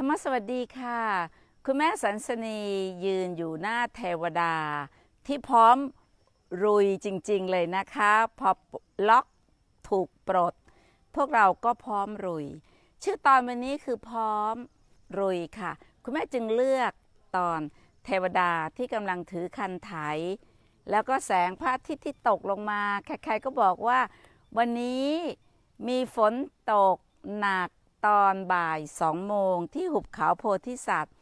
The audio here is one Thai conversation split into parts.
รรมสวัสดีค่ะ คุณแม่สันสนียืนอยู่หน้าเทวดาที่พร้อมรุยจริงๆเลยนะคะพอล็อกถูกปลดพวกเราก็พร้อมรุย ชื่อตอนวันนี้คือพร้อมรุยค่ะ คุณแม่จึงเลือกตอนเทวดาที่กำลังถือคันไถ แล้วก็แสงพระอาทิตย์ที่ตกลงมา ใครๆก็บอกว่า วันนี้มีฝนตกหนักตอนบ่ายสองโมงที่หุบเขาโพธิสัตว์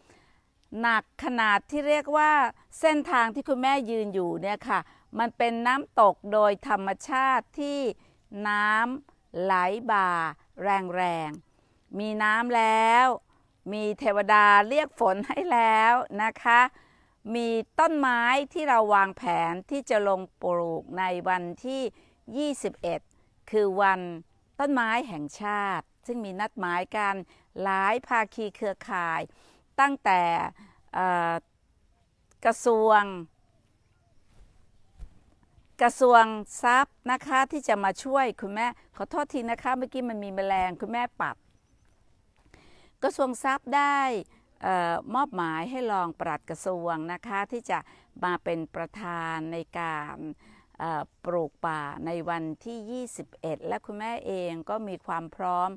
หนักขนาดที่เรียกว่าเส้นทางที่คุณแม่ยืนอยู่เนี่ยค่ะมันเป็นน้ำตกโดยธรรมชาติที่น้ำไหลบ่าแรงๆ มีน้ำแล้วมีเทวดาเรียกฝนให้แล้วนะคะ มีต้นไม้ที่เราวางแผนที่จะลงปลูกในวันที่ 21 คือวันต้นไม้แห่งชาติซึ่งมีนัดหมายกันหลายภาคีเครือข่ายตั้งแต่กระทรวงกระทรวงทรัพย์นะคะที่จะมาช่วยคุณแม่ขอโทษทีนะคะ เมื่อกี้มันมีแมลงคุณแม่ปรับกระทรวงทรัพย์ได้มอบหมายให้รองปลัดกระทรวงนะคะที่จะมาเป็นประธานในการปลูกป่าในวันที่ 21 และคุณแม่เองก็มีความพร้อม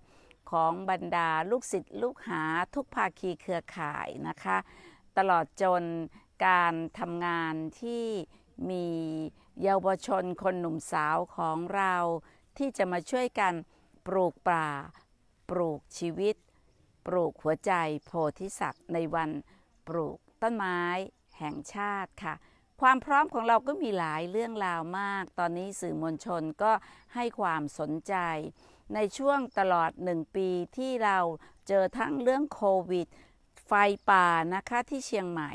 ของบรรดาลูกศิษย์ลูกหาทุกภาคีเครือข่ายนะคะ ตลอดจนการทำงานที่มีเยาวชนคนหนุ่มสาวของเรา ที่จะมาช่วยกันปลูกป่า ปลูกชีวิต ปลูกหัวใจ โพธิสัตว์ในวันปลูกต้นไม้แห่งชาติค่ะ ความพร้อมของเราก็มีหลายเรื่องราวมาก ตอนนี้สื่อมวลชนก็ให้ความสนใจในช่วงตลอดหนึ่งปีที่เราเจอทั้งเรื่องโควิด ไฟป่านะคะที่เชียงใหม่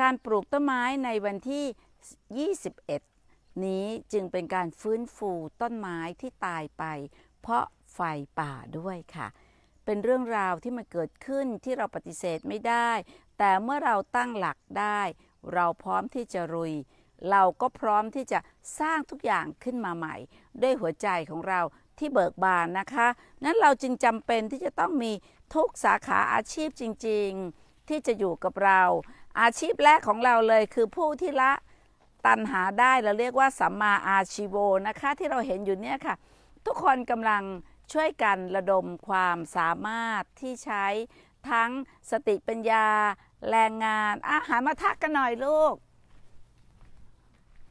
การปลูกต้นไม้ในวันที่ 21 นี้จึงเป็นการฟื้นฟูต้นไม้ที่ตายไป เพราะไฟป่าด้วยค่ะ เป็นเรื่องราวที่มันเกิดขึ้นที่เราปฏิเสธไม่ได้ แต่เมื่อเราตั้งหลักได้ เราพร้อมที่จะรุย เราก็พร้อมที่จะสร้างทุกอย่างขึ้นมาใหม่ ด้วยหัวใจของเราที่เบิกบานนะคะ นั้นเราจึงจำเป็นที่จะต้องมีทุกสาขาอาชีพจริง ๆ ที่จะอยู่กับเรา อาชีพแรกของเราเลย คือผู้ที่ละตันหาได้เราเรียกว่าสัมมาอาชีโวนะคะ ที่เราเห็นอยู่เนี่ยค่ะ ทุกคนกำลังช่วยกันระดมความสามารถที่ใช้ทั้งสติปัญญา แรงงาน อาหารมาทักกันหน่อยลูก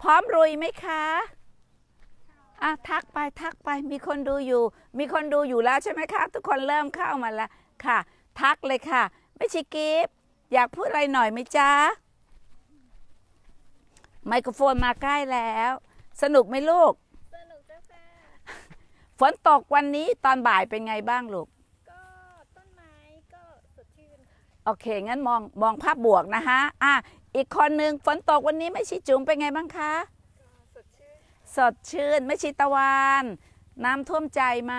พร้อมรุยไหมคะอ่ะทักไปทักไปมีคนดูอยู่ มีคนดูอยู่แล้วใช่ไหมคะทุกคนเริ่มเข้ามาแล้วค่ะ ทักเลยค่ะ ไม่ชิกิฟอยากพูดอะไรหน่อยไหมจ๊ะไมโครโฟนมาใกล้แล้ว สนุกไหมลูกสนุกจ้าะฝนตกวันนี้ตอนบ่ายเป็นไงบ้างลูกก็ต้นไม้ก็สดชื่นโอเคงั้นมองมองภาพบวกนะฮะอ่ะอีกคนหนึ่งฝนตกวันนี้ไม่ชิจุ๋มเป็นไงบ้างคะสดชื่นไม่ชิตะวันน้ำท่วมใจไหม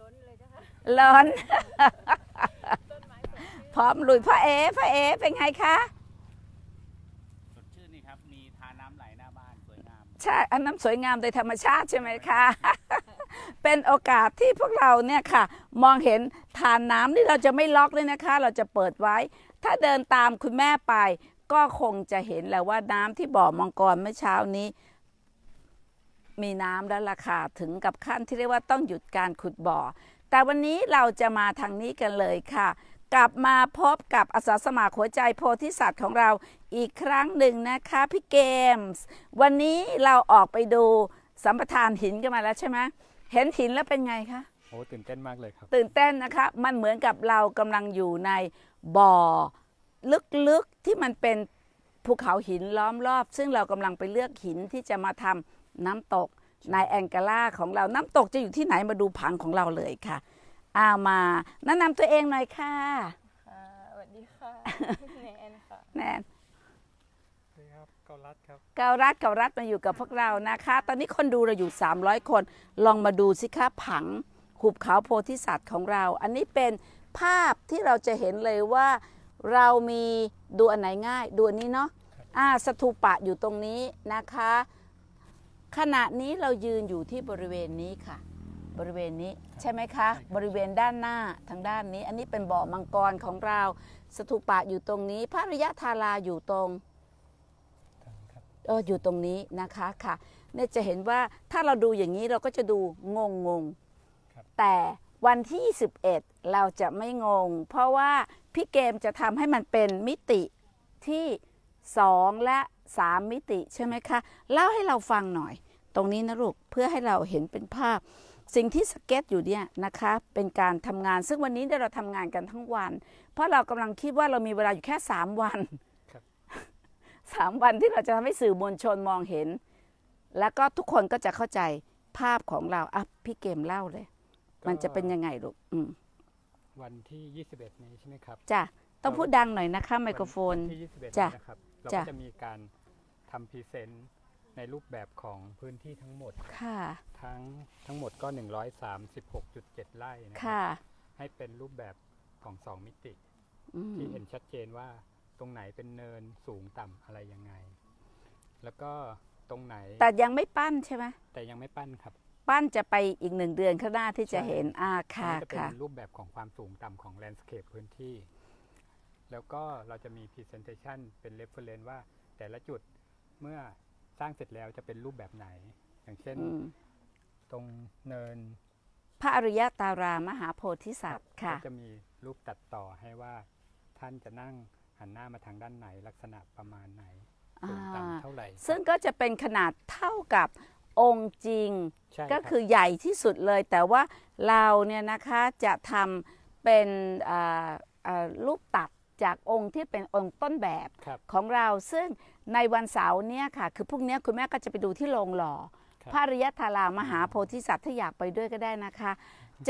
ล้นเลยนะะล้นพร้อมลุยพระเอ๋พระเอ๋เป็นไงคะสดชื่นนี่ครับมีทาน้ำไหลหน้าบ้านสวยงาม ใช่อันน้ำสวยงามโดยธรรมชาติใช่ไหมคะ เป็นโอกาสที่พวกเราเนี่ยค่ะ มองเห็นทานน้ำนี่เราจะไม่ล็อกเลยนะคะ เราจะเปิดไว้ ถ้าเดินตามคุณแม่ไป ก็คงจะเห็นแล้วว่าน้ำที่บ่อมังกรเมื่อเช้านี้มีน้ำแล้วราคาถึงกับขั้นที่เรียกว่าต้องหยุดการขุดบ่อแต่วันนี้เราจะมาทางนี้กันเลยค่ะ กลับมาพบกับอาสาสมัครหัวใจโพธิสัตว์ของเราอีกครั้งหนึ่งนะคะพี่เกมส์วันนี้เราออกไปดูสัมปทานหินกันมาแล้วใช่ไหมเห็นหินแล้วเป็นไงคะโอ้ตื่นเต้นมากเลยครับตื่นเต้นนะคะมันเหมือนกับเรากำลังอยู่ในบ่อลึกๆที่มันเป็นภูเขาหินล้อมรอบ ซึ่งเรากำลังไปเลือกหินที่จะมาทำน้ำตกในแองกาล่าของเรา น้ำตกจะอยู่ที่ไหน มาดูผังของเราเลยค่ะอ้ามาแนะนำตัวเองหน่อยค่ะสวัสดีค่ะ แนนค่ะ แนนเการัฐครับ เการัฐเการัฐมาอยู่กับพวกเรานะคะ ตอนนี้คนดูเราอยู่ 300 คน ลองมาดูสิคะผัง หุบเขาโพธิสัตว์ของเรา อันนี้เป็นภาพที่เราจะเห็นเลยว่าเรามี ดูอันไหนง่าย ดูอันนี้เนาะ อ่าสถูปะอยู่ตรงนี้นะคะขณะนี้เรายืนอยู่ที่บริเวณนี้ค่ะ บริเวณนี้ใช่ไหมคะ บริเวณด้านหน้าทางด้านนี้ อันนี้เป็นบ่อมังกรของเราสถูปะอยู่ตรงนี้พระริยะธาราอยู่ตรงเอออยู่ตรงนี้นะคะค่ะเนี่ยจะเห็นว่าถ้าเราดูอย่างนี้เราก็จะดูงงงงแต่วันที่ 21 เราจะไม่งงเพราะว่าพี่เกมจะทำให้มันเป็นมิติที่2และสามมิติ ใช่ไหมคะ เล่าให้เราฟังหน่อย ตรงนี้นะลูก เพื่อให้เราเห็นเป็นภาพ สิ่งที่สเก็ต อยู่เนี่ยนะคะ เป็นการทำงานซึ่งวันนี้เราทำงานกันทั้งวัน เพราะเรากำลังคิดว่าเรามีเวลาอยู่แค่สามวันสามวันที่เราจะทำให้สื่อมวลชนมองเห็น แล้วก็ทุกคนก็จะเข้าใจภาพของเราอ่ะพี่เกมเล่าเลย มันจะเป็นยังไงลูกอืวันที่ยี่สิบเอ็ดนี้ใช่ไหมครับจ้ะต้องพูดดังหน่อยนะคะ ไมโครโฟนที่จ้ะนะครับเราก็จะมีการทำพรีเซนต์ในรูปแบบของพื้นที่ทั้งหมดค่ะ ทั้งทั้งหมดก็136.7ไร่นะครัค่ะบให้เป็นรูปแบบของสองมิติ ที่เห็นชัดเจนว่า ตรงไหนเป็นเนินสูงต่ำอะไรยังไง แล้วก็ตรงไหน แต่ยังไม่ปั้นใช่ไหมแต่ยังไม่ปั้นครับ ปั้นจะไปอีกหนึ่งเดือนข้างหน้าที่จะเห็นอาค่ะค่ะจะเป็นรูปแบบของความสูงต่ำของแลนด์สเคปพื้นที่ แล้วก็เราจะมีพรีเซนเทชันเป็นเรฟอร์เรนซ์ว่าแต่ละจุดเมื่อสร้างเสร็จแล้วจะเป็นรูปแบบไหน อย่างเช่นตรงเนิน พระอริยตารามหาโพธิสัตว์ค่ะจะมีรูปตัดต่อให้ว่าท่านจะนั่งหันหน้ามาทางด้านไหนลักษณะประมาณไหนสูงต่ำเท่าไหร่ ซึ่งก็จะเป็นขนาดเท่ากับองค์จริงก็คือใหญ่ที่สุดเลย แต่ว่าเราเนี่ยนะคะจะทำเป็นรูปตัดจากองค์ที่เป็นองค์ต้นแบบบของเราซึ่งในวันเสาร์เนี่ยค่ะ คือพรุ่งนี้คุณแม่ก็จะไปดูที่โรงหล่อพระริยธารามหาโพธิสัตว์ถ้าอยากไปด้วยก็ได้นะคะ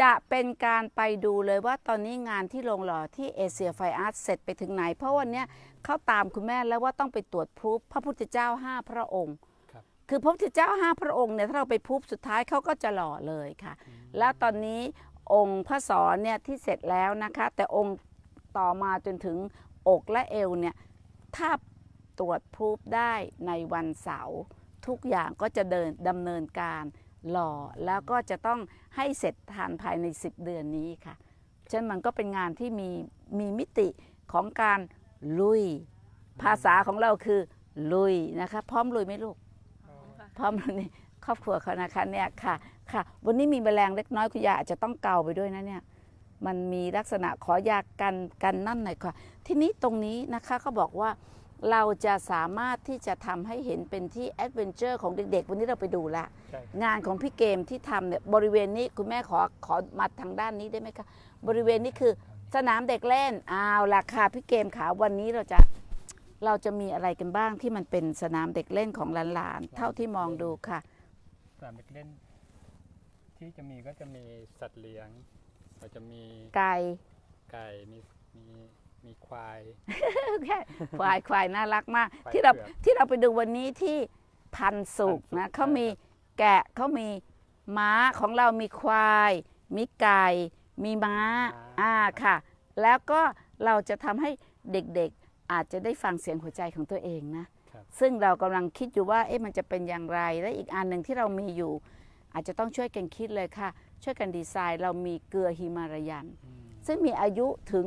จะเป็นการไปดูเลยว่าตอนนี้งานที่โรงหล่อที่เอเชียไฟอาร์ตเสร็จไปถึงไหน เพราะวันนี้เขาตามคุณแม่แล้วว่าต้องไปตรวจพรูฟพระพุทธเจ้าห้าพระองค์ คือพระพุทธเจ้าห้าพระองค์เนี่ย ถ้าเราไปพุบสุดท้ายเขาก็จะหล่อเลยค่ะ แล้วตอนนี้องค์พระสอนเนี่ยที่เสร็จแล้วนะคะแต่องค์ต่อมาจนถึงอกและเอวเนี่ยถ้าตรวจพูฟได้ในวันเสาร์ทุกอย่างก็จะเดินดำเนินการหล่อแล้วก็จะต้องให้เสร็จทันภายใน 10 เดือนนี้ค่ะฉันมันก็เป็นงานที่มี มีมิติของการลุยภาษาของเราคือลุยนะคะ พร้อมลุยไหมลูก พร้อมลุยครอบครัวเขานะคะเนี่ยค่ะค่ะ วันนี้มีแมลงเล็กน้อย คุณยายอาจจะต้องเกาไปด้วยนะเนี่ยมันมีลักษณะขอยากันกันนั่นหน่อยค่ะ ทีนี้ตรงนี้นะคะเขาบอกว่าเราจะสามารถที่จะทำให้เห็นเป็นที่แอดเวนเจอร์ ของเด็กๆ วันนี้เราไปดูละงานของพี่เกมที่ทำเนี่ยบริเวณนี้คุณแม่ขอขอมาทางด้านนี้ได้ไหมคะบริเวณนี้คือสนามเด็กเล่นอ้าวล่ะค่ะพี่เกมขาวันนี้เราจะเราจะมีอะไรกันบ้างที่มันเป็นสนามเด็กเล่นของหลานๆเท่าที่มองดูค่ะสนามเด็กเล่นที่จะมีก็จะมีสัตว์เลี้ยงก็จะมีไก่ไก่มีมีมีควายควายควายน่ารักมากที่เราที่เราไปดูวันนี้ที่พันสุกนะเขามีแกะเขามีม้าของเรามีควาย มีไก่ มีม้าอ่าค่ะ แล้วก็เราจะทำให้เด็กๆอาจจะได้ฟังเสียงหัวใจของตัวเองนะ ซึ่งเรากำลังคิดอยู่ว่าเอ๊ะมันจะเป็นอย่างไรและอีกอันหนึ่งที่เรามีอยู่อาจจะต้องช่วยกันคิดเลยค่ะ ช่วยกันดีไซน์เรามีเกลือฮิมาลายันซึ่งมีอายุถึง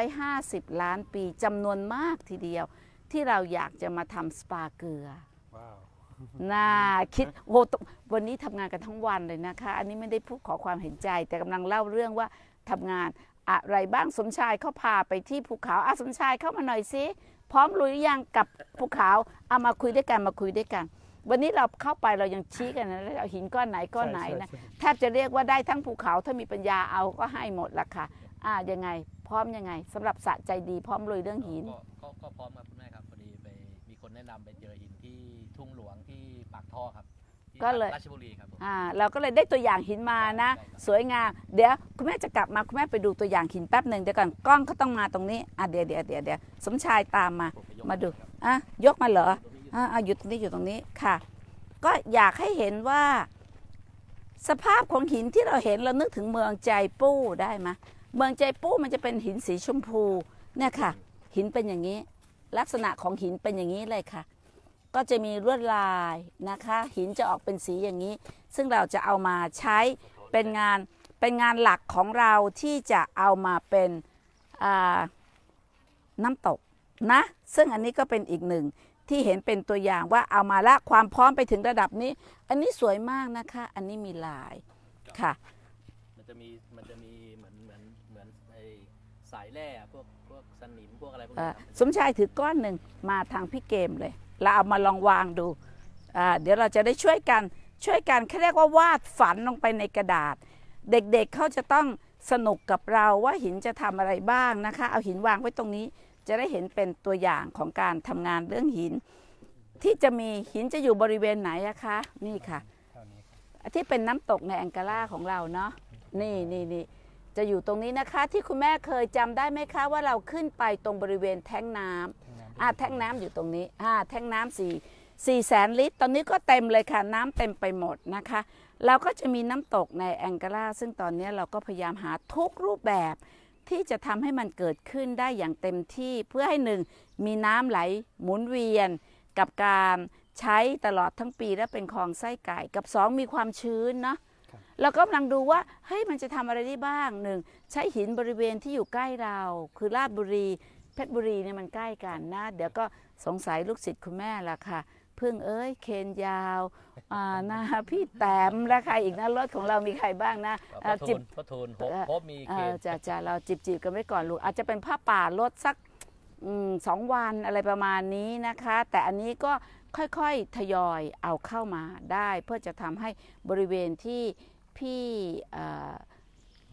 250 ล้านปีจำนวนมากทีเดียวที่เราอยากจะมาทำสปาเกลือน่าคิดโหวันนี้ทำงานกันทั้งวันเลยนะคะ อันนี้ไม่ได้พูดขอความเห็นใจแต่กำลังเล่าเรื่องว่าทำงานอะไรบ้างสมชายเขาพาไปที่ภูเขาอาสมชายเข้ามาหน่อยสิพร้อมลุยหรือยังกับภูเขาเอามาคุยด้วยกันมาคุยด้วยกันวันนี้เราเข้าไปเรายังชี้กันนะเอาหินก้อนไหนก้อนไหนนะแทบจะเรียกว่าได้ทั้งภูเขาถ้ามีปัญญาเอาก็ให้หมดละค่ะ อ่ายังไง พร้อมยังไง สำหรับสะใจดีพร้อมลุยเรื่องหิน ก็ก็พร้อมครับคุณแม่ครับพอดีไปมีคนแนะนำไปเจอหินที่ทุ่งหลวงที่ปากท่อครับก็เลยราชบุรีครับอ่าเราก็เลยได้ตัวอย่างหินมานะสวยงามเดี๋ยวคุณแม่จะกลับมาคุณแม่ไปดูตัวอย่างหินแป๊บหนึ่งเดี๋ยวก่อนกล้องเขาต้องมาตรงนี้อ่ะเดี๋ยวเดี๋ยวเดี๋ยวเดี๋ยวสมชายตามมามาดูอ่ะยกมาเหรออ่าอยู่ตรงนี้อยู่ตรงนี้ค่ะ ก็อยากให้เห็นว่าสภาพของหินที่เราเห็นเรานึกถึงเมืองใจปู้ได้ไหมเมืองใจปู้มันจะเป็นหินสีชมพูเนี่ยค่ะ หินเป็นอย่างนี้ ลักษณะของหินเป็นอย่างนี้เลยค่ะ ก็จะมีลวดลายนะคะ หินจะออกเป็นสีอย่างนี้ ซึ่งเราจะเอามาใช้เป็นงานเป็นงานหลักของเราที่จะเอามาเป็นน้ำตกนะซึ่งอันนี้ก็เป็นอีกหนึ่งที่เห็นเป็นตัวอย่างว่าเอามาละความพร้อมไปถึงระดับนี้ อันนี้สวยมากนะคะอันนี้มีลายค่ะมันจะมีมันจะมีเหมือนเหมือนเหมือนไอสายแร่พวกพวกสนิมพวกอะไรพวกนี้สมชายถือก้อนหนึ่งมาทางพี่เกมเลยเราเอามาลองวางดู เดี๋ยวเราจะได้ช่วยกันช่วยกันเขาเรียกว่าวาดฝันลงไปในกระดาษ เด็กๆเเขาจะต้องสนุกกับเราว่าหินจะทำอะไรบ้างนะคะ เอาหินวางไว้ตรงนี้จะได้เห็นเป็นตัวอย่างของการทำงานเรื่องหิน ที่จะมีหินจะอยู่บริเวณไหนอะคะ นี่ค่ะที่เป็นน้ำตกในแองกาล่าของเราเนาะนี่นี่นี่จะอยู่ตรงนี้นะคะ ที่คุณแม่เคยจำได้ไหมคะว่าเราขึ้นไปตรงบริเวณแท้งน้ำอ่าแท้งน้ำอยู่ตรงนี้อ่าแท้งน้ำสี่สี่แสนลิตรตอนนี้ก็เต็มเลยค่ะ น้ำเต็มไปหมดนะคะเราก็จะมีน้ำตกในแองกาล่าซึ่งตอนนี้เราก็พยายามหาทุกรูปแบบที่จะทำให้มันเกิดขึ้นได้อย่างเต็มที่เพื่อให้หนึ่งมีน้ำไหลหมุนเวียน กับการใช้ตลอดทั้งปีและเป็นคลองไส้ไก่กับสองมีความชื้นเนาะเราก็กำลังดูว่าเฮ้ยมันจะทำอะไรได้บ้างหนึ่งใช้หินบริเวณที่อยู่ใกล้เรา คือราชบุรีเพชรบุรีเนี่ยมันใกล้กันนะเดี๋ยวก็สงสัยลูกศิษย์คุณแม่ละค่ะพึ่งเอ้ยเคนยาวนะพี่แต้มและใครอีกนะ รถของเรามีใครบ้างนะ จิบพระทูลพบมีเคนจะจะเราจิบจิบกันไว้ก่อนลูกอาจจะเป็น ผ้าป่ารถสักสองวันอะไรประมาณนี้นะคะ แต่อันนี้ก็ค่อยๆทยอยเอาเข้ามาได้ เพื่อจะทำให้บริเวณที่พี่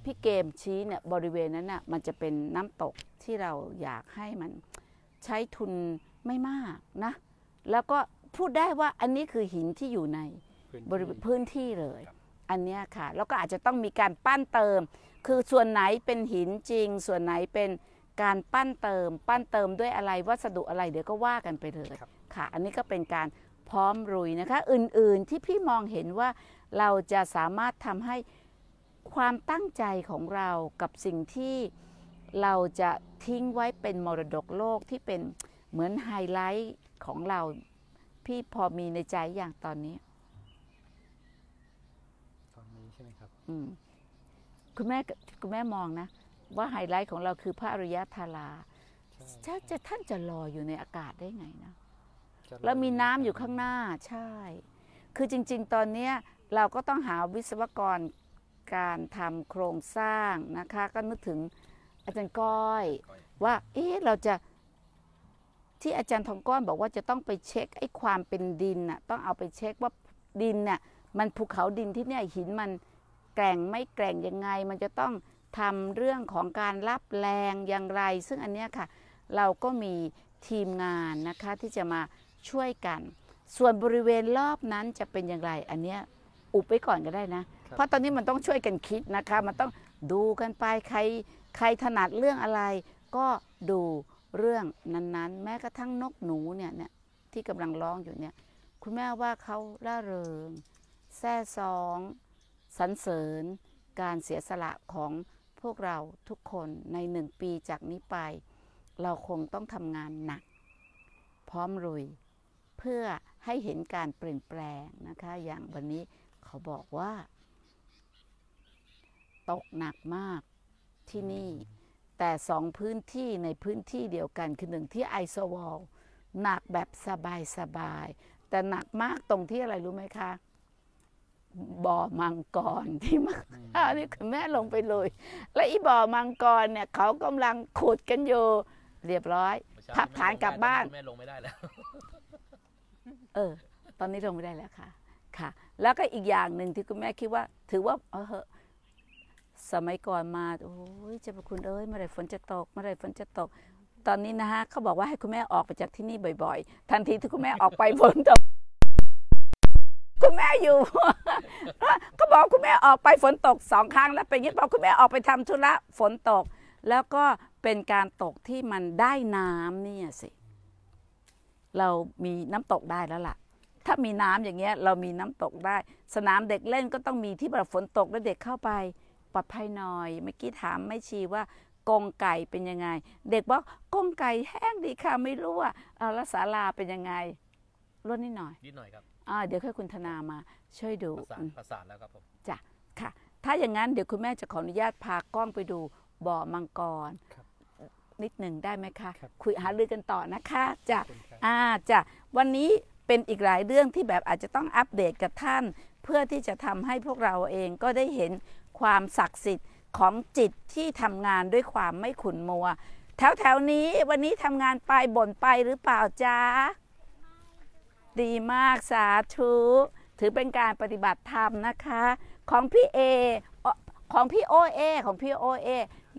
พี่เกมชี้เนี่ยบริเวณนั้นน่ะมันจะเป็นน้ำตกที่เราอยากให้มันใช้ทุนไม่มากนะ แล้วก็พูดได้ว่าอันนี้คือหินที่อยู่ในบริเวณพื้นที่เลย อันนี้ค่ะ แล้วก็อาจจะต้องมีการปั้นเติม คือส่วนไหนเป็นหินจริง ส่วนไหนเป็นการปั้นเติม ปั้นเติมด้วยอะไรวัสดุอะไร เดี๋ยวก็ว่ากันไปเลยค่ะ อันนี้ก็เป็นการพร้อมรุยนะคะ อื่นๆที่พี่มองเห็นว่าเราจะสามารถทำให้ความตั้งใจของเรากับสิ่งที่เราจะทิ้งไว้เป็นมรดกโลกที่เป็นเหมือนไฮไลท์ของเราพี่พอมีในใจอย่างตอนนี้ ตอนนี้ใช่ไหมครับอืมคุณแม่คุณแม่มองนะ ว่าไฮไลท์ของเราคือพระอริยธาราานจะท่านจะลอยอยู่ในอากาศได้ไงนะ แล้วมีน้ำอยู่ข้างหน้าใช่ คือจริงๆตอนเนี้ยเราก็ต้องหาวิศวกรการทำโครงสร้างนะคะ ก็นึกถึงอาจารย์ก้อยว่า เอ๊ะเราจะที่อาจารย์ทองก้อนบอกว่าจะต้องไปเช็คไอ้ความเป็นดินน่ะต้องเอาไปเช็คว่าดินน่ะมันภูเขาดินที่เนี่ยหินมันแกร่งไม่แกร่งยังไงมันจะต้องทำเรื่องของการรับแรงอย่างไร ซึ่งอันเนี้ยค่ะเราก็มีทีมงานนะคะที่จะมาช่วยกัน ส่วนบริเวณรอบนั้นจะเป็นอย่างไร อันเนี้ยอุบไว้ก่อนก็ได้นะ เพราะตอนนี้มันต้องช่วยกันคิดนะคะมันต้องดูกันไปใครใครถนัดเรื่องอะไรก็ดูเรื่องนั้นๆ แม้กระทั่งนกหนูเนี่ยเนี่ย ที่กำลังร้องอยู่เนี่ย คุณแม่ว่าเขาล่าเริงแซ่ซองสรรเสริญ การเสียสละของพวกเราทุกคนในหนึ่งปีจากนี้ไป เราคงต้องทำงานหนัก พร้อมรุย เพื่อให้เห็นการเปลี่ยนแปลงนะคะ อย่างวันนี้เขาบอกว่า ตกหนักมากที่นี่แต่สองพื้นที่ในพื้นที่เดียวกันคือหนึ่งที่ไอโซวอลหนักแบบสบายสบาย แต่หนักมากตรงที่อะไรรู้ไหมคะ บ่อมังกร ที่มาอ้านี่คุณแม่ลงไปเลย แล้วอีบ่อมังกรเนี่ยเขากำลังขุดกันอยู่เรียบร้อยทับฐานกลับบ้านแม่ลงไม่ได้แล้ว เออ ตอนนี้ลงไม่ได้แล้วค่ะ ค่ะ แล้วก็อีกอย่างหนึ่งที่คุณแม่คิดว่า ถือว่าเออสมัยก่อนมาโอ้ยเจ้าพระคุณเอ้ยเมื่อไรฝนจะตกเมื่อไรฝนจะตก ตอนนี้นะฮะเขาบอกว่าให้คุณแม่ออกไปจากที่นี่บ่อย ๆ ทันทีที่คุณแม่ออกไปฝนตก คุณแม่อยู่ เขาบอกคุณแม่ออกไปฝนตกสองครั้งแล้วไปยึดเพราะคุณแม่ออกไปทำธุระฝนตก แล้วก็เป็นการตกที่มันได้น้ำเนี่ยสิ เรามีน้ำตกได้แล้วล่ะ ถ้ามีน้ำอย่างเงี้ย เรามีน้ำตกได้ สนามเด็กเล่นก็ต้องมีที่แบบฝนตกแล้วเด็กเข้าไปอดภัยหน่อย เมื่อกี้ถามไม่ชีว่ากงไก่เป็นยังไง เด็กบอกกงไก่แห้งดีค่ะ ไม่รู้ว่าเอาละสาลาเป็นยังไงลดนิดหน่อยนิดหน่อยครับอ่าเดี๋ยวค่อยคุณธนามา ช่วยดูประสานประสานแล้วครับผมจ้ะค่ะ ถ้าอย่างนั้นเดี๋ยวคุณแม่จะขออนุญาตพากล้องไปดูบ่อมังกรนิดหนึ่งได้ไหมคะคคุยหาเรือกันต่อนะคะจ้ะอ่าจ้ะวันนี้เป็นอีกหลายเรื่องที่แบบอาจจะต้องอัปเดตกับท่าน เพื่อที่จะทำให้พวกเราเองก็ได้เห็นความศักดิ์สิทธิ์ของจิตที่ทำงานด้วยความไม่ขุนมัว แถวแถวนี้วันนี้ทำงานไปบ่นไปหรือเปล่าจ๊ะดีมากสาธุถือเป็นการปฏิบัติธรรมนะคะของพี่เอของพี่โอเอของพี่โอเอ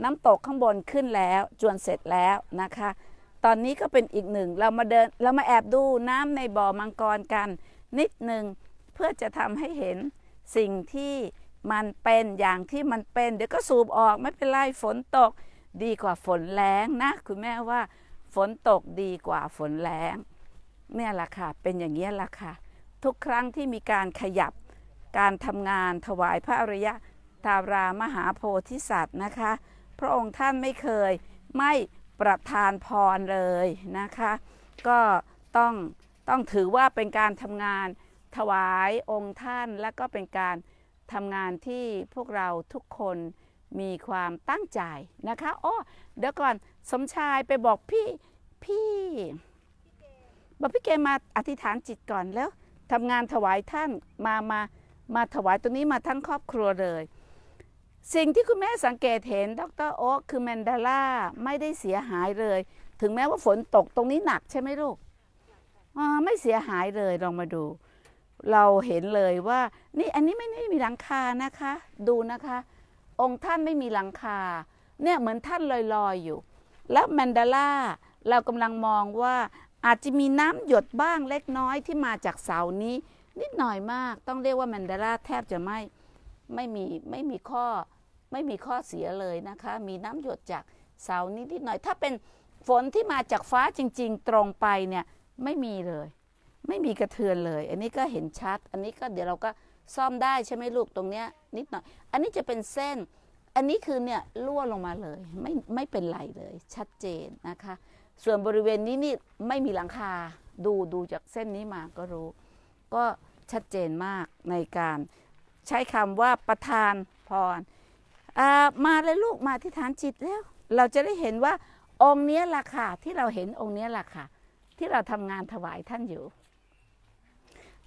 น้ำตกข้างบนขึ้นแล้วจวนเสร็จแล้วนะคะ ตอนนี้ก็เป็นอีกหนึ่งเรามาเดินเรามาแอบดูน้ำในบ่อมังกรกัน นิดหนึ่งเพื่อจะทำให้เห็นสิ่งที่มันเป็นอย่างที่มันเป็น เดี๋ยวก็สูบออกไม่เป็นไร ฝนตกดีกว่าฝนแรงนะคุณแม่ว่าฝนตกดีกว่าฝนแรงเนี่ยละค่ะเป็นอย่างนี้ละค่ะทุกครั้งที่มีการขยับการทำงานถวายพระอริยะตารามหาโพธิสัตว์นะคะ พระองค์ท่านไม่เคยไม่ประทานพรเลยนะคะ ก็ต้องต้องถือว่าเป็นการทำงานถวายองค์ท่านและก็เป็นการทำงานที่พวกเราทุกคนมีความตั้งใจนะคะโอ้เดี๋ยวก่อนสมชายไปบอกพี่ พี่บอกพี่เกมาอธิษฐานจิตก่อนแล้วทำงานถวายท่านมา มา มาถวายตรงนี้มาทั้งครอบครัวเลย สิ่งที่คุณแม่สังเกตเห็น ดรโอ๊คคือแมนดาร่าไม่ได้เสียหายเลย ถึงแม้ว่าฝนตกตรงนี้หนักใช่ไหมลูกไม่เสียหายเลย ลองมาดูเราเห็นเลยว่านี่อันนี้ไม่ได้มีหลังคานะคะดูนะคะ องค์ท่านไม่มีหลังคาเนี่ยเหมือนท่านลอยๆอยอยู่ แล้วแมนดาล่าเรากำลังมองว่าอาจจะมีน้ำหยดบ้างเล็กน้อยที่มาจากเสานี้ นิดหน่อยมากต้องเรียกว่าแมนดาล่าแทบจะไม่ไม่มีไม่มีข้อไม่มีข้อเสียเลยนะคะ มีน้ำหยดจากเสานี้ นิดหน่อยถ้าเป็นฝนที่มาจากฟ้าจริงๆตรงไปเนี่ยไม่มีเลยไม่มีกระเทือนเลย อันนี้ก็เห็นชัด อันนี้ก็เดี๋ยวเราก็ซ่อมได้ใช่ไหมลูกตรงเนี้ยนิดหน่อย อันนี้จะเป็นเส้นอันนี้คือเนี่ยล่วลงมาเลยไม่ ไม่เป็นไรเลย ชัดเจนนะคะ ส่วนบริเวณนี้นี่ไม่มีหลังคาดูดูจากเส้นนี้มาก็รู้ก็ชัดเจนมากในการใช้คำว่าประทานพรมาเลยลูกมาที่ฐานจิตแล้วเราจะได้เห็นว่าองค์นี้ล่ะค่ะที่เราเห็นองค์นี้ล่ะค่ะ ที่เราทำงานถวายท่านอยู่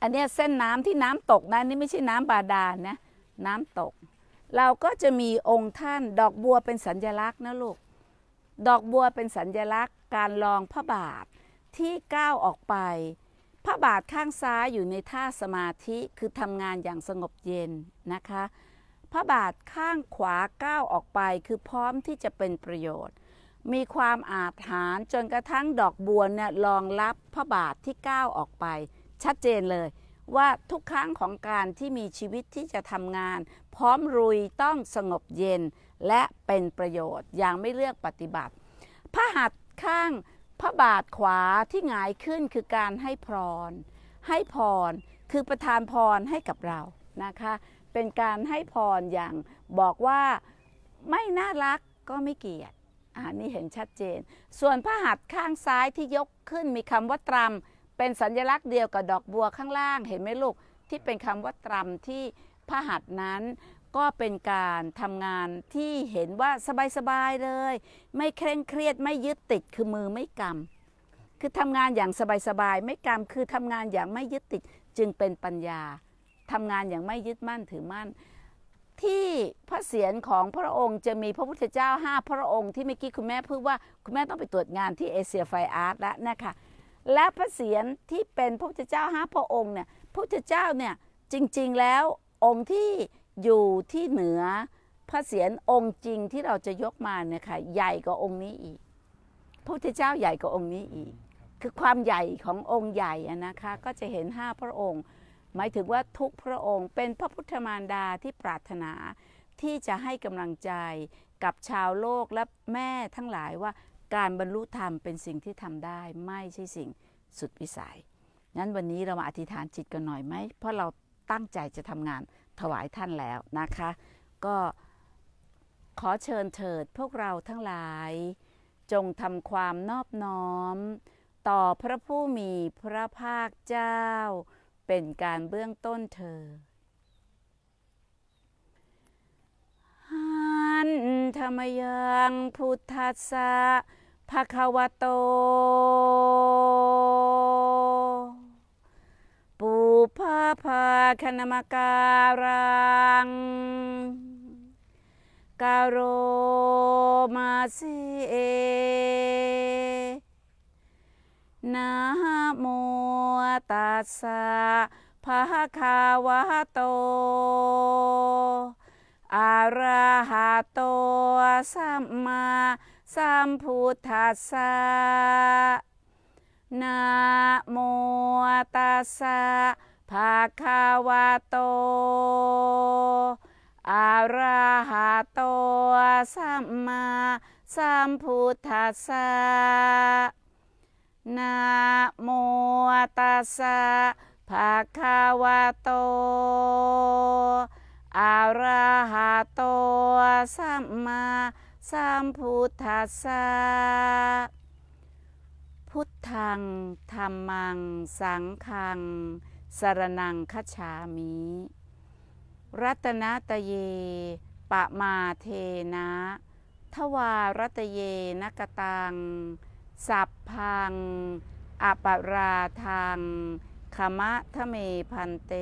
อันนี้เส้นน้ำที่น้ำตกนะนี่ไม่ใช่น้ำบาดาลนะน้ำตก เราก็จะมีองค์ท่านดอกบัวเป็นสัญญลักษณ์นะลูกดอกบัวเป็นสัญญลักษณ์การลองพระบาทที่ก้าวออกไปพระบาทข้างซ้ายอยู่ในท่าสมาธิคือทำงานอย่างสงบเย็นนะคะ พระบาทข้างขวาก้าวออกไปคือพร้อมที่จะเป็นประโยชน์ มีความอาถหรนจนกระทั่งดอกบัวเนี่ยรองรับพระบาทที่ก้าวออกไปชัดเจนเลยว่าทุกครั้งของการที่มีชีวิตที่จะทำงาน พร้อมรุยต้องสงบเย็นและเป็นประโยชน์อย่างไม่เลือกปฏิบัติพระหัตข้างพระบาทขวาที่หงายขึ้นคือการให้พรให้พรคือประทานพรให้กับเรานะคะ เป็นการให้พรอย่างบอกว่าไม่น่ารักก็ไม่เกียดอันนี้เห็นชัดเจน ส่วนพระหัตข้างซ้ายที่ยกขึ้นมีคำว่าตรำเป็นสัญลักษณ์เดียวกับ ดอกบัวข้างล่างเห็นไหมลูกที่เป็นคำว่าตรำที่พระหัตนั้นก็เป็นการทำงานที่เห็นว่าสบายๆเลย ไม่เคร่งเครียดไม่ยึดติด คือมือไม่กำคือทำงานอย่างสบายๆไม่กำคือทำงานอย่างไม่ยึดติดจึงเป็นปัญญาทำงานอย่างไม่ยึดมั่นถือมั่น ที่พระเศียรของพระองค์จะมีพระพุทธเจ้าห้าพระองค์ที่เมื่อกี้คุณแม่พูดว่าคุณแม่ ต้องไปตรวจงานที่เอเชียไฟอาร์ตแล้วนะคะและพระเศียรที่เป็นพระพุทธเจ้าห้าพระองค์เนี่ย พระพุทธเจ้าเนี่ยจริงๆแล้วองค์ที่อยู่ที่เหนือพระเศียรองค์จริงที่เราจะยกมาเนี่ยค่ะใหญ่กว่าองค์นี้อีกพระพุทธเจ้าใหญ่กว่าองค์นี้อีก คือความใหญ่ขององค์ใหญ่นะคะก็จะเห็นห้าพระองค์ หมายถึงว่าทุกพระองค์ เป็นพระพุทธมารดาที่ปรารถนาที่จะให้กำลังใจกับชาวโลกและแม่ทั้งหลายว่าการบรรลุธรรมเป็นสิ่งที่ทำได้ไม่ใช่สิ่งสุดวิสัยนั้นวันนี้เรามาอธิษฐานจิตกันหน่อยไหม เพราะเราตั้งใจจะทำงานถวายท่านแล้วนะคะ ก็ขอเชิญเถิดพวกเราทั้งหลายจงทำความนอบน้อมต่อพระผู้มีพระภาคเจ้าเป็นการเบื้องต้นเธอหันธรรมยังพุทธัสสะภาควโตปูพาภาคณมการังกาโรมาเซนาโมตัสสะภะคะวะโตอะระหะโตสัมมาสัมพุทธัสสะนะโมตัสสะภะคะวะโตอะระหะโตสัมมา สัมพุทธัสสะนะโมตัสสะภะคะวะโตอะระหะโตสัมมาสัมพุทธาสะพุทธังธรรมังสังขังสรนังคชามิ รัตนตเย ปะมาเทนะ ทวารัตเยนกตัง สัพพัง อปราทางขมะทะเมพันเต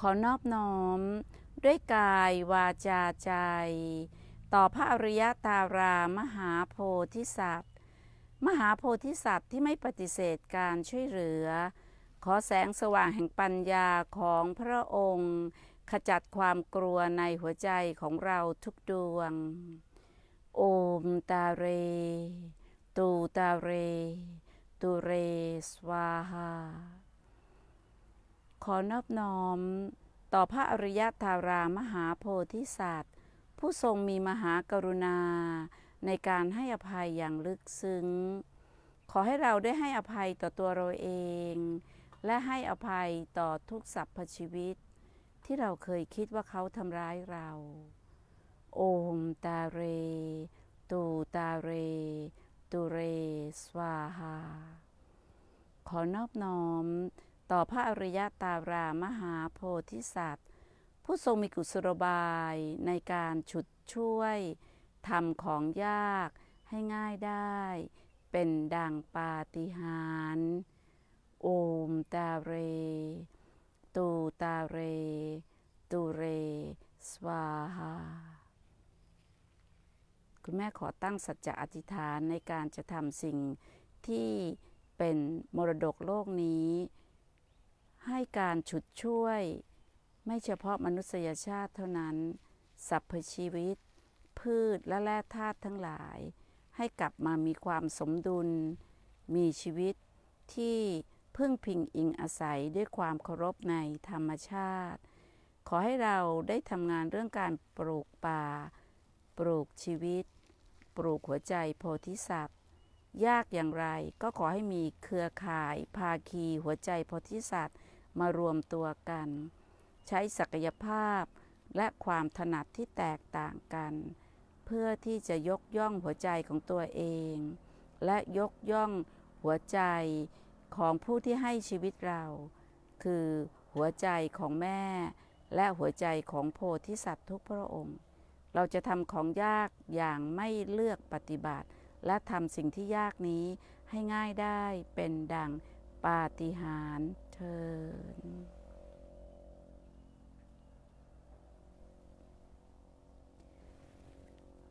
ขอนอบน้อมด้วยกายวาจาใจ ต่อพระอริยตารามหาโพธิสัตว์ มหาโพธิสัตว์ที่ไม่ปฏิเสธการช่วยเหลือ ขอแสงสว่างแห่งปัญญาของพระองค์ ขจัดความกลัวในหัวใจของเราทุกดวง โอมตาเร ตูตาเรตูเรสวาหา ขอนอบน้อมต่อพระอริยธารามหาโพธิสัตว์ ผู้ทรงมีมหากรุณา ในการให้อภัยอย่างลึกซึ้ง ขอให้เราได้ให้อภัยต่อตัวเราเอง และให้อภัยต่อทุกสรรพชีวิต ที่เราเคยคิดว่าเขาทำร้ายเรา โอมตาเรตูตาเรตูเรสวาหา ขอนอบน้อมต่อพระอริยตารามหาโพธิสัตว์ ผู้ทรงมีกุศโลบาย ในการฉุดช่วยทำของยากให้ง่ายได้ เป็นดังปาฏิหาริย์โอมตาเร ตูตาเรตูเรสวาหา คุณแม่ขอตั้งสัจจะอธิษฐานในการจะทำสิ่งที่เป็นมรดกโลกนี้ให้การฉุดช่วย ไม่เฉพาะมนุษยชาติเท่านั้น สัพพชีวิต พืชและแร่ธาตุทั้งหลาย ให้กลับมามีความสมดุล มีชีวิตที่พึ่งพิงอิงอาศัยด้วยความเคารพในธรรมชาติ ขอให้เราได้ทำงานเรื่องการปลูกป่า ปลูกชีวิต ปลูกหัวใจโพธิสัตว์ ยากอย่างไรก็ขอให้มีเครือข่ายภาคีหัวใจโพธิสัตว์มารวมตัวกัน ใช้ศักยภาพและความถนัดที่แตกต่างกัน เพื่อที่จะยกย่องหัวใจของตัวเอง และยกย่องหัวใจของผู้ที่ให้ชีวิตเรา คือหัวใจของแม่ และหัวใจของโพธิสัตว์ทุกพระองค์เราจะทำของยากอย่างไม่เลือกปฏิบัติ และทำสิ่งที่ยากนี้ให้ง่ายได้เป็นดังปาฏิหาริย์ิน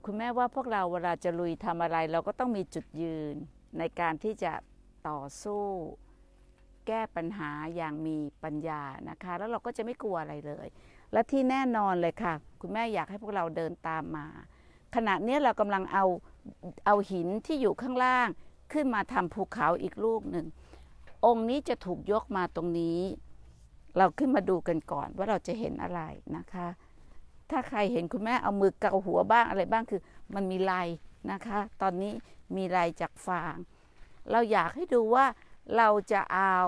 คุณแม่ว่าพวกเราเวลาจะลุยทำอะไร เราก็ต้องมีจุดยืนในการที่จะต่อสู้แก้ปัญหาอย่างมีปัญญานะคะ แล้วเราก็จะไม่กลัวอะไรเลย และที่แน่นอนเลยค่ะ คุณแม่อยากให้พวกเราเดินตามมา ขณะนี้เรากำลังเอา เอาหินที่อยู่ข้างล่างขึ้นมาทำภูเขาอีกลูกหนึ่งองค์นี้จะถูกยกมาตรงนี้ เราขึ้นมาดูกันก่อนว่าเราจะเห็นอะไรนะคะ ถ้าใครเห็นคุณแม่เอามือเกาหัวบ้างอะไรบ้างคือมันมีลายนะคะ ตอนนี้มีลายจากฟาง เราอยากให้ดูว่าเราจะเอา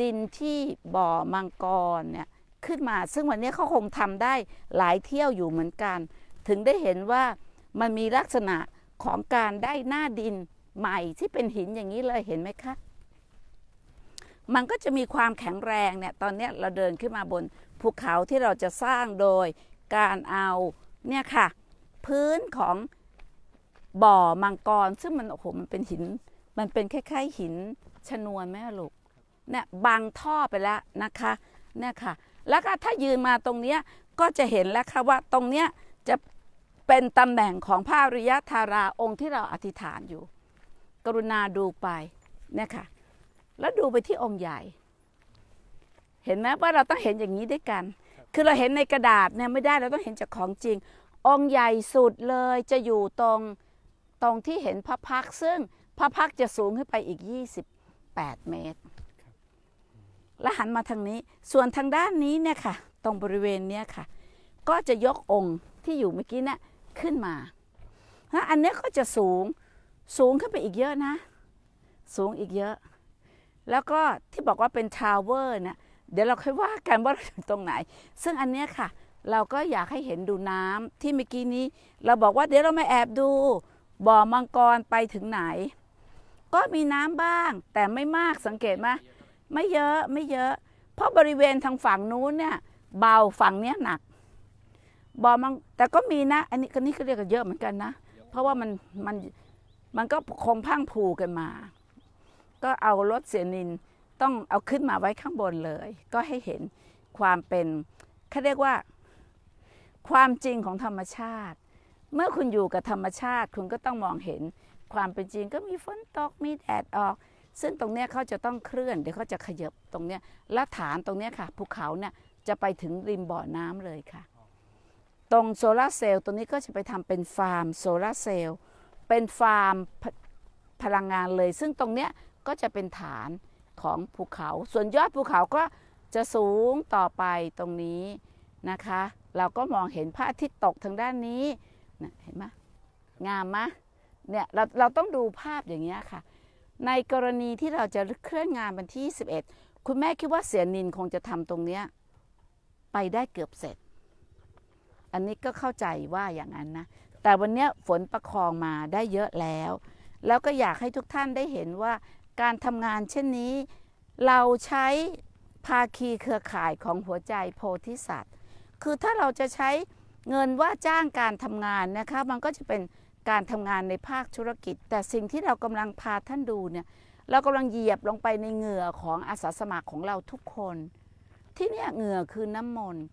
ดินที่บ่อมังกรเนี่ยขึ้นมา ซึ่งวันนี้เขาคงทำได้หลายเที่ยวอยู่เหมือนกัน ถึงได้เห็นว่ามันมีลักษณะของการได้หน้าดินใหม่ที่เป็นหินอย่างนี้เลยเห็นไหมคะ มันก็จะมีความแข็งแรงเนี่ย ตอนนี้เราเดินขึ้นมาบนภูเขาที่เราจะสร้างโดยการเอาเนี่ยค่ะ พื้นของบ่อมังกร ซึ่งมัน โอ้โหมันเป็นหิน มันเป็นคล้ายๆหินชนวนแม่ลูกเนี่ยบังท่อไปแล้วนะคะเนี่ยค่ะ แล้วก็ถ้ายืนมาตรงเนี้ยก็จะเห็นแล้วค่ะว่าตรงเนี้ยจะเป็นตำแหน่งของพระริยธาราองค์ที่เราอธิษฐานอยู่ กรุณาดูไปเนี่ยค่ะ แล้วดูไปที่องค์ใหญ่ เห็นไหมว่าเราต้องเห็นอย่างนี้ด้วยกัน คือเราเห็นในกระดาษเนี่ยไม่ได้ เราต้องเห็นจากของจริง องค์ใหญ่สุดเลยจะอยู่ตรง ตรงที่เห็นพระพักซึ่งพระพักจะสูงขึ้นไปอีก 28 เมตร และหันมาทางนี้ ส่วนทางด้านนี้เนี่ยค่ะ ตรงบริเวณเนี้ยค่ะ ก็จะยกองค์ที่อยู่เมื่อกี้เนี่ยขึ้นมา้ะอันนี้ก็จะสูง สูงขึ้นไปอีกเยอะนะ สูงอีกเยอะ แล้วก็ที่บอกว่าเป็นทาวเวอร์เนี่ย เดี๋ยวเราค่อยว่ากันว่าเราอยู่ตรงไหน ซึ่งอันนี้ค่ะ เราก็อยากให้เห็นดูน้ำที่เมื่อกี้นี้ เราบอกว่า เดี๋ยวเราม่แอบดู บ่อมังกรไปถึงไหน ก็มีน้ำบ้าง แต่ไม่มากสังเกตไหมไม่เยอะไม่เยอะ เพราะบริเวณทางฝั่งนู้นเนี่ยเบาฝั่งเนี้ยหนักบ่อมังแต่ก็มีนะ อันนี้ก็นี่ก็เรียกกันเยอะเหมือนกันนะ เพราะว่ามัน มัน มันก็คงพังผูกันมา ก็เอารถเสียนินต้องเอาขึ้นมาไว้ข้างบนเลย ก็ให้เห็นความเป็น เขาเรียกว่า ความจริงของธรรมชาติ เมื่อคุณอยู่กับธรรมชาติ คุณก็ต้องมองเห็นความเป็นจริง ก็มีฝนตก มีแดดออก ซึ่งตรงเนี้ยเขาจะต้องเคลื่อน เดี๋ยวเขาจะขยับตรงเนี้ยและฐานตรงเนี้ยค่ะ ภูเขาเนี่ยจะไปถึงริมบ่อน้ำเลยค่ะตรงโซลาเซลล์ตัวนี้ก็จะไปทำเป็นฟาร์มโซลาเซลล์เป็นฟาร์มพลังงานเลย ซึ่งตรงเนี้ยก็จะเป็นฐานของภูเขา ส่วนยอดภูเขาก็จะสูงต่อไปตรงนี้นะคะ เราก็มองเห็นพระอาทิตย์ตกทางด้านนี้นะเห็นไหมงามไหมเนี่ยเราเราต้องดูภาพอย่างเงี้ยค่ะ ในกรณีที่เราจะเคลื่อนงานวันที่ 11 คุณแม่คิดว่าเสียนินคงจะทำตรงเนี้ยไปได้เกือบเสร็จอันนี้ก็เข้าใจว่าอย่างนั้นนะ แต่วันนี้ฝนประคองมาได้เยอะแล้ว แล้วก็อยากให้ทุกท่านได้เห็นว่าการทำงานเช่นนี้เราใช้ภาคีเครือข่ายของหัวใจโพธิสัตว์ คือถ้าเราจะใช้เงินว่าจ้างการทำงานนะคะ มันก็จะเป็นการทำงานในภาคธุรกิจ แต่สิ่งที่เรากำลังพาท่านดูเนี่ยเรากำลังเหยียบลงไปในเหงื่อของอาสาสมัครของเราทุกคน ที่นี่เหงื่อคือน้ำมนต์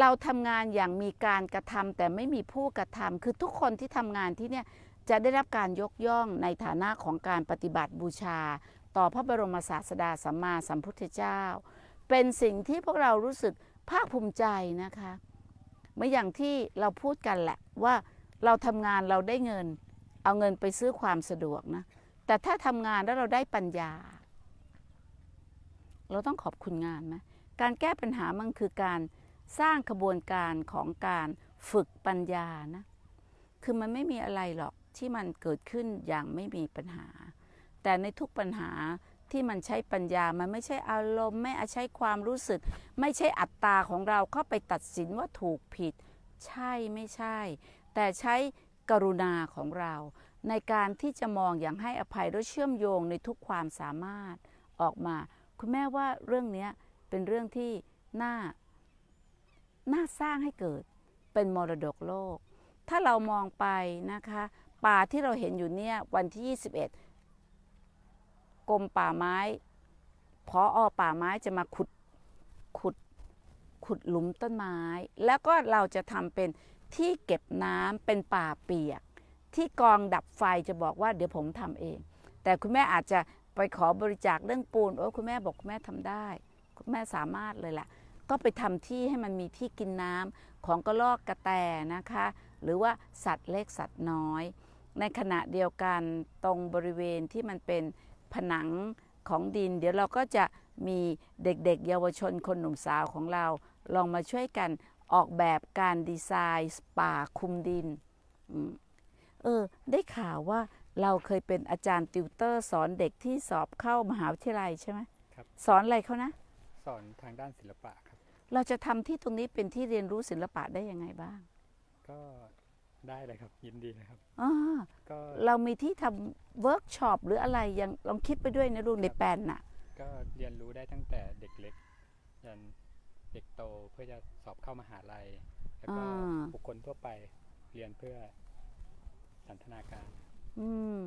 เราทำงานอย่างมีการกระทำแต่ไม่มีผู้กระทำ คือทุกคนที่ทำงานที่เนี่ยจะได้รับการยกย่องในฐานะของการปฏิบัติบูชา ต่อพระบรมศาสดาสัมมาสัมพุทธเจ้า เป็นสิ่งที่พวกเรารู้สึกภาคภูมิใจนะคะเมื่ออย่างที่เราพูดกันแหละว่าเราทำงานเราได้เงินเอาเงินไปซื้อความสะดวกนะ แต่ถ้าทำงานแล้วเราได้ปัญญา เราต้องขอบคุณงานไหมการแก้ปัญหามันคือการสร้างกระบวนการของการฝึกปัญญานะคือมันไม่มีอะไรหรอกที่มันเกิดขึ้นอย่างไม่มีปัญหา แต่ในทุกปัญหาที่มันใช้ปัญญา มันไม่ใช่อารมณ์ ไม่ใช้ความรู้สึก ไม่ใช่อัตตาของเราเข้าไปตัดสินว่าถูกผิด ใช่ไม่ใช่ แต่ใช้กรุณาของเรา ในการที่จะมองอย่างให้อภัยและเชื่อมโยงในทุกความสามารถออกมา คุณแม่ว่าเรื่องนี้เป็นเรื่องที่น่าน่าสร้างให้เกิดเป็นมรดกโลก ถ้าเรามองไปนะคะ ป่าที่เราเห็นอยู่เนี่ยวันที่ 21กรมป่าไม้ พอออป่าไม้จะมาขุดขุดขุดหลุมต้นไม้ แล้วก็เราจะทำเป็นที่เก็บน้ำเป็นป่าเปียก ที่กองดับไฟจะบอกว่าเดี๋ยวผมทำเอง แต่คุณแม่อาจจะไปขอบริจาคเรื่องปูนโอ้คุณแม่บอกคุณแม่ทำได้ คุณแม่สามารถเลยแหละก็ไปทำที่ให้มันมีที่กินน้ำของกระรอกกระแตนะคะ หรือว่าสัตว์เล็ก สัตว์น้อย ในขณะเดียวกันตรงบริเวณที่มันเป็นผนังของดิน เดี๋ยวเราก็จะมีเด็กๆ เยาวชนคนหนุ่มสาวของเราลองมาช่วยกันออกแบบการดีไซน์ป่าคุมดินเออ ได้ข่าวว่าเราเคยเป็นอาจารย์ติวเตอร์สอนเด็กที่สอบเข้ามหาวิทยาลัยใช่ไหมสอนอะไรเขานะสอนทางด้านศิลปะเราจะทำที่ตรงนี้เป็นที่เรียนรู้ศิลปะได้ยังไงบ้าง ก็ได้เลยครับยินดีนะครับก็เรามีที่ทำเวิร์กช็อปหรืออะไรยังลองคิดไปด้วยนะลูกในแปลนน่ะ ก็เรียนรู้ได้ตั้งแต่เด็กเล็กยันเด็กโตเพื่อจะสอบเข้ามหาลัยแล้วก็บุคคลทั่วไป เรียนเพื่อสันทนาการ อืม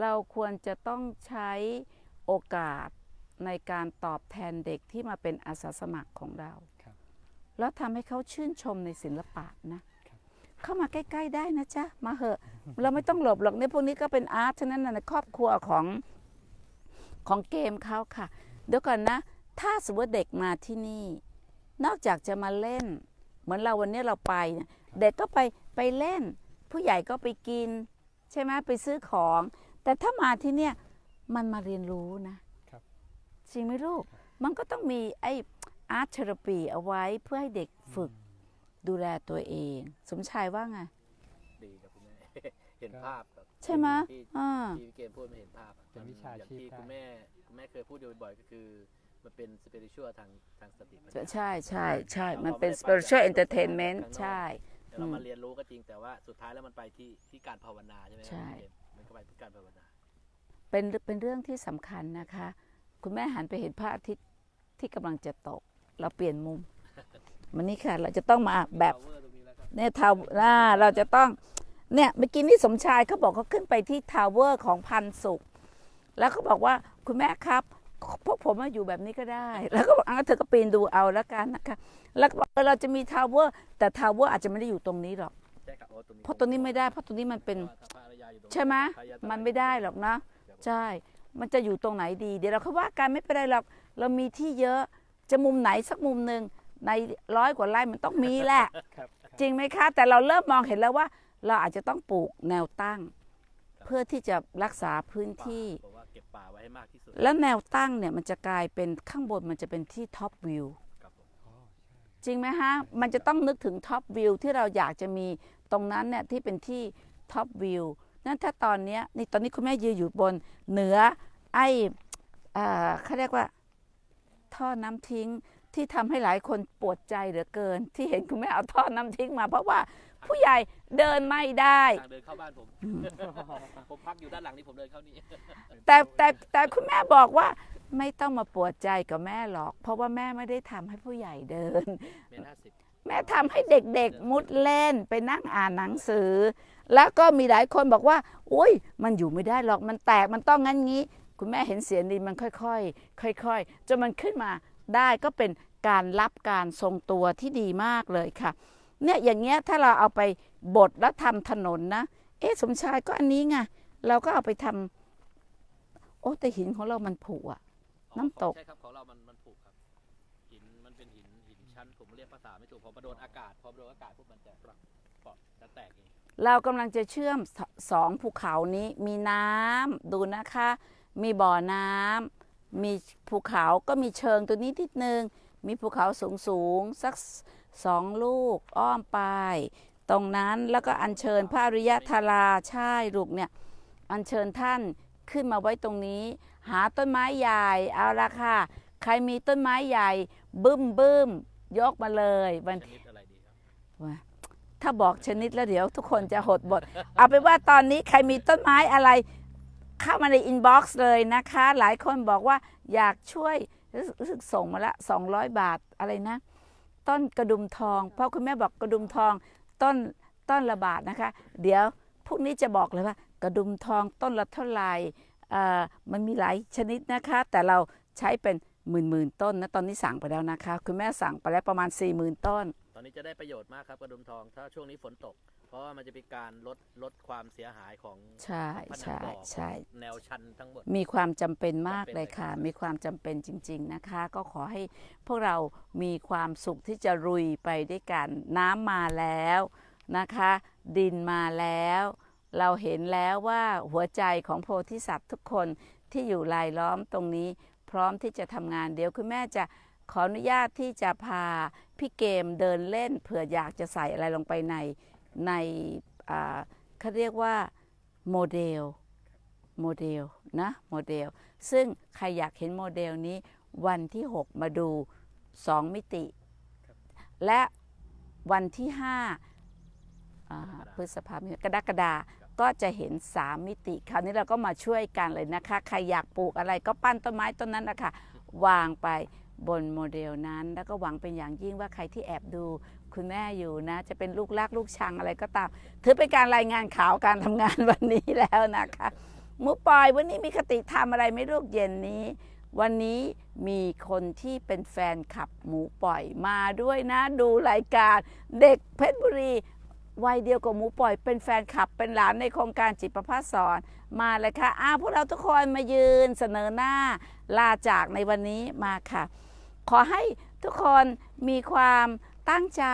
เราควรจะต้องใช้โอกาสในการตอบแทนเด็กที่มาเป็นอาสาสมัครของเราแล้วทำให้เขาชื่นชมในศิละปะนะ เข้ามาใกล้ๆได้นะจ๊ะมาเหอะ เราไม่ต้องหลบหรอกเนี่ยพวกนี้ก็เป็นอาร์ตฉะนั้นนะครอบครัวของของเกมเขาค่ะ เดี๋ยวก่อนนะ ถ้าสมมติเด็กมาที่นี่ นอกจากจะมาเล่น เหมือนเราวันนี้เราไป เด็กก็ไปไปเล่น ผู้ใหญ่ก็ไปกิน ใช่ไหมไปซื้อของแต่ถ้ามาที่เนี่ยมันมาเรียนรู้นะจริงไหมลูกมันก็ต้องมีไอ้อาร์ตเทอราปีเอาไว้เพื่อให้เด็กฝึกดูแลตัวเอง สมชายว่าไง ดีครับคุณแม่ เห็นภาพบใช่ไหมที่พี่เกมพูดมาเห็นภาพอย่างที่คุณแม่คุณแม่เคยพูดอยู่บ่อยๆก็คือ มันเป็นสเปริชวลทางทางสติใช่ใช่ใช่มันเป็นปริช i t เอนเตอร์เทนเมนต์ใช่่เรามาเรียนรู้ก็จริง แต่ว่า สุดท้ายแล้วมันไปที่ที่การภาวนา ใช่ไหมครับใช่มันก็ไปที่การภาวนาเป็นเป็นเรื่องที่สำคัญนะคะคุณแม่หันไปเห็นพระอาทิตย์ที่กำลังจะตกเราเปลี่ยนมุมมันนี่ค่ะ เราจะต้องมาแบบเนี่ยทาวน่าเราจะต้องเนี่ยเมื่อกี้นี่สมชายเขาบอกเขาขึ้นไปที่ทาวเวอร์ ของพันสุข แล้วเขาบอกว่าคุณแม่ครับ พวกผมมาอยู่แบบนี้ก็ได้ แล้วก็บอกอ่ะเธอก็ปีนดูเอาแล้วกันนะคะแล้วบอกเราจะมีทาวเวอร์ แต่ทาวเวอร์อาจจะไม่ได้อยู่ตรงนี้หรอกเพราะตรงนี้ไม่ได้เพราะตรงนี้มันเป็นใช่ไหมมันไม่ได้หรอกนะใช่มันจะอยู่ตรงไหนดีเดี๋ยวเราค่อยว่ากันไม่เป็นไรหรอกเรามีที่เยอะจะมุมไหนสักมุมหนึ่งในร้อยกว่าไร่มันต้องมีแหละจริงไหมคะแต่เราเริ่มมองเห็นแล้วว่า เราอาจจะต้องปลูกแนวตั้ง เพื่อที่จะรักษาพื้นที่แล้วแนวตั้งเนี่ยมันจะกลายเป็นข้างบนมันจะเป็นที่ท็อปวิวจริงไหมฮะมันจะต้องนึกถึงท็อปวิวที่เราอยากจะมีตรงนั้นเนี่ยที่เป็นที่ท็อปวิวนั่นถ้าตอนนี้นี่ตอนนี้คุณแม่ยืนอยู่บนเหนือไอ้เขาเรียกว่าท่อน้ำทิ้งที่ทำให้หลายคนปวดใจเหลือเกิน ที่เห็นคุณแม่เอาท่อน้ำทิ้งมา เพราะว่าผู้ใหญ่เดินไม่ได้เดินเข้าบ้านผมผมพักอยู่ด้านหลังนี่ผมเดินเข้านี่แต่แต่แต่คุณแม่บอกว่าไม่ต้องมาปวดใจกับแม่หรอก เพราะว่าแม่ไม่ได้ทำให้ผู้ใหญ่เดิน แม่ทำให้เด็กๆมุดเล่นไปนั่งอ่านหนังสือ แล้วก็มีหลายคนบอกว่าโอ้ยมันอยู่ไม่ได้หรอกมันแตกมันต้องงั้นงี้คุณแม่เห็นเสียงดีมันค่อยๆ ค่อย ๆจนมันขึ้นมาได้ก็เป็นการรับการทรงตัวที่ดีมากเลยค่ะ เนี่ยอย่างเงี้ยถ้าเราเอาไปบดแล้วทำถนนนะ เอ๊ะสมชายก็อันนี้ไงเราก็เอาไปทำโอ้แต่หินของเรามันผุอะ น้ำตกใช่ครับของเรามันมันผุครับ หินมันเป็นหินหินชั้นผมเรียกภาษาไม่ถูกพอมาโดนอากาศพอมาโดนอากาศพวกมันจะเปาะจะแตกเองเรากำลังจะเชื่อมสองภูเขานี้มีน้ำดูนะคะมีบ่อน้ำมีภูเขาก็มีเชิงตัวนี้นิดนึง มีภูเขาสูงสูงสักสองลูกอ้อมไป ตรงนั้นแล้วก็อัญเชิญพระริยะธาราใช่ลูกเนี่ย อัญเชิญท่านขึ้นมาไว้ตรงนี้ หาต้นไม้ใหญ่เอาละค่ะใครมีต้นไม้ใหญ่บึ้มบึ้มยกมาเลยวันที่ถ้าบอกชนิดแล้วเดี๋ยวทุกคนจะหดบทเอาเป็นว่าตอนนี้ใครมีต้นไม้อะไรเข้ามาในอินบ็อกซ์เลยนะคะหลายคนบอกว่าอยากช่วยรู้สึกส่งมาละ 200 บาทอะไรนะต้นกระดุมทองเพราะคุณแม่บอกกระดุมทองต้นต้นละบาทนะคะเดี๋ยวพวกนี้จะบอกเลยว่ากระดุมทองต้นละเท่าไหร่มันมีหลายชนิดนะคะแต่เราใช้เป็นหมื่นหมื่นต้นนะตอนนี้สั่งไปแล้วนะคะคุณแม่สั่งไปแล้วประมาณ4ี่หมื่นต้นตอนนี้จะได้ประโยชน์มากครับกระดุมทองถ้าช่วงนี้ฝนตกเพราะว่ามันจะเป็นการลดลดความเสียหายของใช่ใช่ใช่แนวชันทั้งหมด มีความจำเป็นมากเลยค่ะ มีความจำเป็นจริง ๆนะคะ ก็ขอให้พวกเรา มีความสุขที่จะรุยไปด้วยกัน น้ำมาแล้วนะคะ ดินมาแล้ว เราเห็นแล้วว่าหัวใจของโพธิสัตว์ทุกคนที่อยู่รายล้อมตรงนี้ พร้อมที่จะทำงาน เดี๋ยวคุณแม่จะขออนุญาตที่จะพา พี่เกมเดินเล่นเผื่ออยากจะใส่อะไรลงไปในในเขาเรียกว่าโมเดลโมเดลนะโมเดล ซึ่งใครอยากเห็นโมเดลนี้วันที่ 6 มาดู 2 มิติ และวันที่5พฤษภาคมกรกฎาก็จะเห็น 3 มิติ คราวนี้เราก็มาช่วยกันเลยนะคะ ใครอยากปลูกอะไรก็ปั้นต้นไม้ต้นนั้นนะคะวางไปบนโมเดลนั้น แล้วก็หวังเป็นอย่างยิ่งว่าใครที่แอบดู คุณแม่อยู่นะ จะเป็นลูกลักลูกชังอะไรก็ตาม ถือเป็นการรายงานข่าวการทำงานวันนี้แล้วนะคะมุปอยวันนี้มีคติทำอะไรไม่ลูกเย็นนี้ วันนี้มีคนที่เป็นแฟนขับหมูปล่อย มาด้วยนะดูรายการเด็กเพชรบุรีวัยเดียวกับหมูปล่อยเป็นแฟนขับเป็นหลานในโครงการจิตประภาสสอนมาเลยค่ะอาพวกเราทุกคนมายืนเสนอหน้าลาจากในวันนี้มาค่ะขอให้ทุกคนมีความตั้งใจ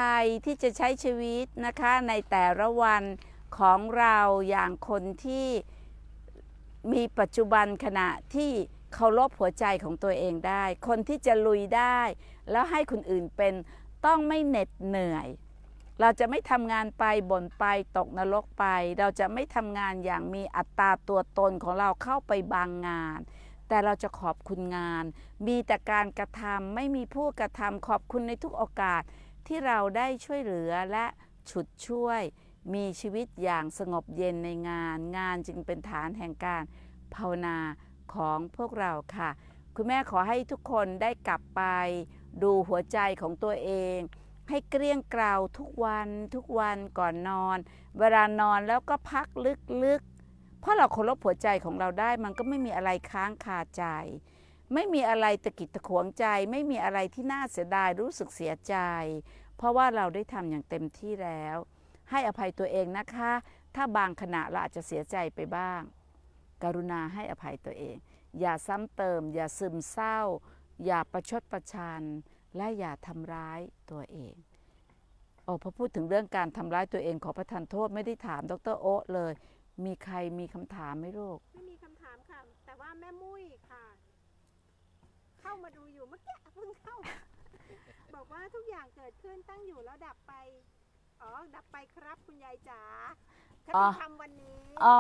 ที่จะใช้ชีวิตนะคะ ในแต่ละวันของเราอย่างคนที่มีปัจจุบันขณะที่เคารพหัวใจของตัวเองได้ คนที่จะลุยได้แล้วให้คนอื่นเป็นต้องไม่เหน็ดเหนื่อย เราจะไม่ทำงานไปบ่นไปตกนรกไป เราจะไม่ทำงานอย่างมีอัตราตัวตนของเราเข้าไปบางงานแต่เราจะขอบคุณงาน มีแต่การกระทำไม่มีผู้กระทำขอบคุณในทุกโอกาสที่เราได้ช่วยเหลือและฉุดช่วยมีชีวิตอย่างสงบเย็นในงาน งานจึงเป็นฐานแห่งการภาวนาของพวกเราค่ะ คุณแม่ขอให้ทุกคนได้กลับไป ดูหัวใจของตัวเอง ให้เกลี้ยงกล่าทุกวัน ทุกวันก่อนนอน เวลานอนแล้วก็พักลึกเพราะเราเคารพหัวใจของเราได้มันก็ไม่มีอะไรค้างคาใจ ไม่มีอะไรตะกิดตะขวงใจ ไม่มีอะไรที่น่าเสียดายรู้สึกเสียใจ เพราะว่าเราได้ทำอย่างเต็มที่แล้ว ให้อภัยตัวเองนะคะ ถ้าบางขณะเราอาจจะเสียใจไปบ้าง กรุณาให้อภัยตัวเอง อย่าซ้ำเติม อย่าซึมเศร้า อย่าประชดประชันและอย่าทำร้ายตัวเองโอ้พอพูดถึงเรื่องการทำร้ายตัวเองขอประทานโทษไม่ได้ถามดรโอ๊เลยมีใครมีคำถามไหมลูกไม่มีคำถามค่ะแต่ว่าแม่มุ้ยค่ะเข้ามาดูอยู่เมื่อกี้เพิ่งเข้า บอกว่าทุกอย่างเกิดขึ้นตั้งอยู่ แล้วดับไป อ๋อ ดับไปครับคุณยายจ๋าคติธรรมวันนี้ อ๋อ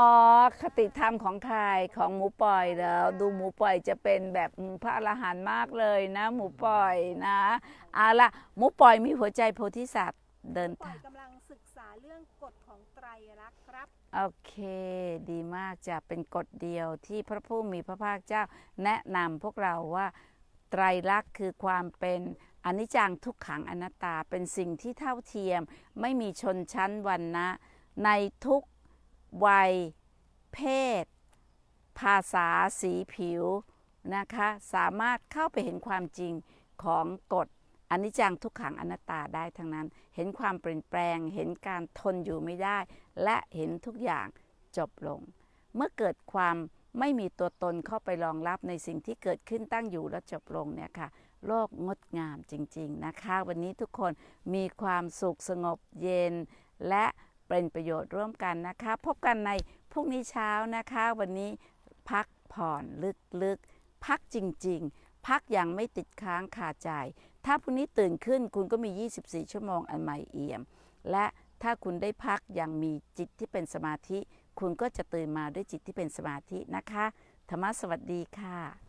คติธรรมของใครของหมูปล่อยแล้วดูหมูปล่อยจะเป็นแบบพระอรหันต์มากเลยนะ หมูปล่อยนะอ่ะละหมูปล่อยมีหัวใจโพธิสัตว์เดินทางกำลังศึกษาเรื่องกฎโอเคดีมากจะเป็นกฎเดียวที่พระผู้มีพระภาคเจ้าแนะนำพวกเราว่าไตรลักษณ์คือความเป็นอนิจจังทุกขังอนัตตาเป็นสิ่งที่เท่าเทียมไม่มีชนชั้นวันนะในทุกวัยเพศภาษาสีผิวนะคะ สามารถเข้าไปเห็นความจริงของกฎอันนี้จังทุกขังอนัตตาได้ทั้งนั้น เห็นความเปลี่ยนแปลง เห็นการทนอยู่ไม่ได้ และเห็นทุกอย่างจบลง เมื่อเกิดความไม่มีตัวตนเข้าไปรองรับในสิ่งที่เกิดขึ้นตั้งอยู่และจบลงเนี่ยค่ะ โลกงดงามจริงๆนะคะ วันนี้ทุกคนมีความสุขสงบเย็น และเป็นประโยชน์ร่วมกันนะคะ พบกันใน พรุ่งนี้เช้านะคะ วันนี้พักผ่อนลึกๆ พักจริงๆ พักอย่างไม่ติดค้างคาใจถ้าพรุ่งนี้ตื่นขึ้นคุณก็มี 24 ชั่วโมงอันใหม่เอี่ยม และถ้าคุณได้พักอย่างมีจิตที่เป็นสมาธิ คุณก็จะตื่นมาด้วยจิตที่เป็นสมาธินะคะธรรมะสวัสดีค่ะ